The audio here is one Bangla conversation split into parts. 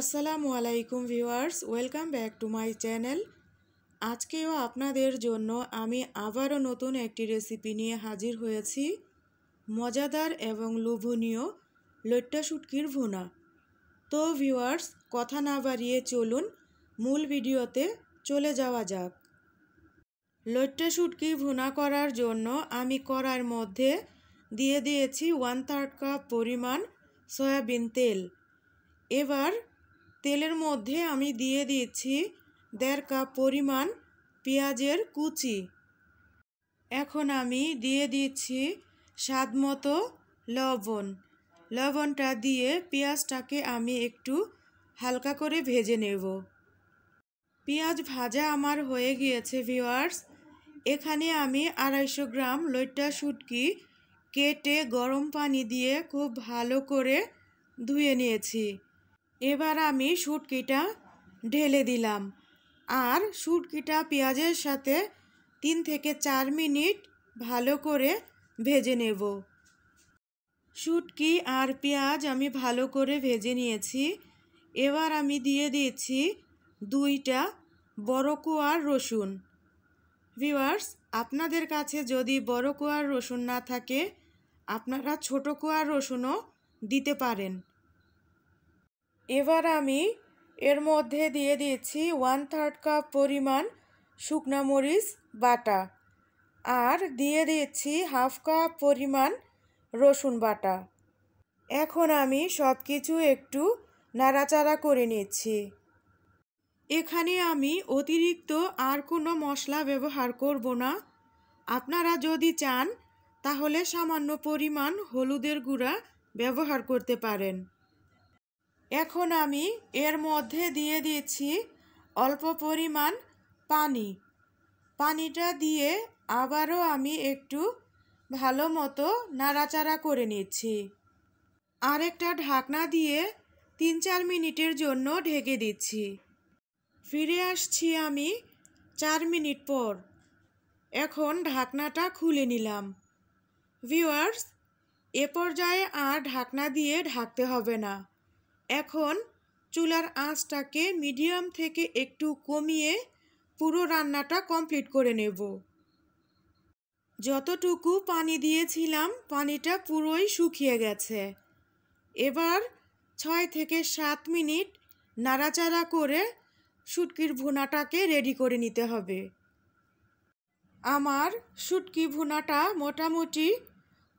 আসসালামু আলাইকুম viewers welcome back to my channel আজকেও আপনাদের জন্য আমি আবারও নতুন একটি রেসিপি নিয়ে হাজির হয়েছি মজাদার এবং লোভনীয় লট্টাশুটকির শুটকির ভুনা তো ভিউয়ার্স কথা না বাড়িয়ে চলুন মূল ভিডিওতে চলে যাওয়া যাক লইট্টা শুটকি ভুনা করার জন্য আমি করার মধ্যে দিয়ে দিয়েছি ওয়ান থার্ড কাপ পরিমাণ সয়াবিন তেল এবার তেলের মধ্যে আমি দিয়ে দিয়েছি দেড় কাপ পরিমাণ পেঁয়াজের কুচি এখন আমি দিয়ে দিচ্ছি স্বাদ মতো লবণ লবণটা দিয়ে পেঁয়াজটাকে আমি একটু হালকা করে ভেজে নেব পেঁয়াজ ভাজা আমার হয়ে গিয়েছে ভিওয়ার্স এখানে আমি আড়াইশো গ্রাম লইটা শুটকি কেটে গরম পানি দিয়ে খুব ভালো করে ধুয়ে নিয়েছি এবার আমি শুটকিটা ঢেলে দিলাম আর শুটকিটা পেঁয়াজের সাথে তিন থেকে চার মিনিট ভালো করে ভেজে নেব শুটকি আর পেঁয়াজ আমি ভালো করে ভেজে নিয়েছি এবার আমি দিয়ে দিয়েছি দুইটা বড় কুয়ার রসুন ভিওয়ার্স আপনাদের কাছে যদি বড় কোয়ার রসুন না থাকে আপনারা ছোট কুয়ার রসুনও দিতে পারেন এবার আমি এর মধ্যে দিয়ে দিয়েছি ওয়ান থার্ড কাপ পরিমাণ শুকনো মরিচ বাটা আর দিয়ে দিয়েছি হাফ কাপ পরিমাণ রসুন বাটা এখন আমি সব কিছু একটু নাড়াচাড়া করে নিচ্ছি এখানে আমি অতিরিক্ত আর কোনো মশলা ব্যবহার করব না আপনারা যদি চান তাহলে সামান্য পরিমাণ হলুদের গুঁড়া ব্যবহার করতে পারেন এখন আমি এর মধ্যে দিয়ে দিয়েছি অল্প পরিমাণ পানি পানিটা দিয়ে আবারও আমি একটু ভালো মতো নাড়াচাড়া করে নিচ্ছি আরেকটা ঢাকনা দিয়ে তিন চার মিনিটের জন্য ঢেকে দিচ্ছি ফিরে আসছি আমি চার মিনিট পর এখন ঢাকনাটা খুলে নিলাম ভিউয়ার্স এ পর্যায়ে আর ঢাকনা দিয়ে ঢাকতে হবে না এখন চুলার আঁচটাকে মিডিয়াম থেকে একটু কমিয়ে পুরো রান্নাটা কমপ্লিট করে নেব যতটুকু পানি দিয়েছিলাম পানিটা পুরোই শুকিয়ে গেছে এবার ছয় থেকে সাত মিনিট নাড়াচাড়া করে শুটকির ভুনাটাকে রেডি করে নিতে হবে আমার শুটকি ভুনাটা মোটামুটি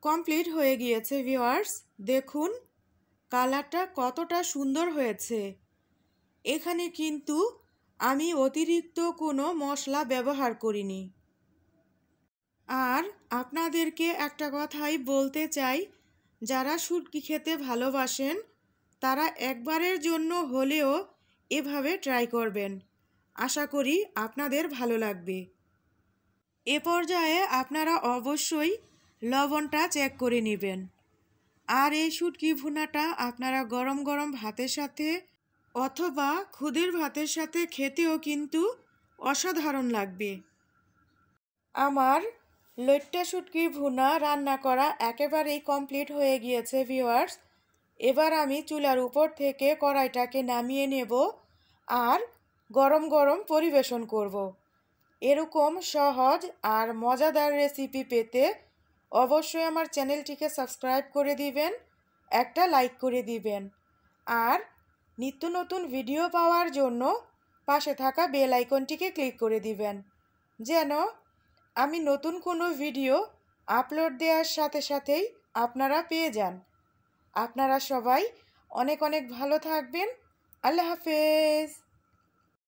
কমপ্লিট হয়ে গিয়েছে ভিওয়ার্স দেখুন কালারটা কতটা সুন্দর হয়েছে এখানে কিন্তু আমি অতিরিক্ত কোনো মশলা ব্যবহার করিনি আর আপনাদেরকে একটা কথাই বলতে চাই যারা সুটকি খেতে ভালোবাসেন তারা একবারের জন্য হলেও এভাবে ট্রাই করবেন আশা করি আপনাদের ভালো লাগবে এ পর্যায়ে আপনারা অবশ্যই লবণটা চেক করে নেবেন আর এই শুটকি ভুনাটা আপনারা গরম গরম ভাতের সাথে অথবা খুদের ভাতের সাথে খেতেও কিন্তু অসাধারণ লাগবে আমার লইট্টা শুটকি ভুনা রান্না করা একেবারেই কমপ্লিট হয়ে গিয়েছে ভিওয়ার্স এবার আমি চুলার উপর থেকে কড়াইটাকে নামিয়ে নেব আর গরম গরম পরিবেশন করব। এরকম সহজ আর মজাদার রেসিপি পেতে অবশ্যই আমার চ্যানেলটিকে সাবস্ক্রাইব করে দিবেন একটা লাইক করে দিবেন আর নিত্য নতুন ভিডিও পাওয়ার জন্য পাশে থাকা বেল আইকনটিকে ক্লিক করে দিবেন যেন আমি নতুন কোনো ভিডিও আপলোড দেওয়ার সাথে সাথেই আপনারা পেয়ে যান আপনারা সবাই অনেক অনেক ভালো থাকবেন আল্লাহ হাফেজ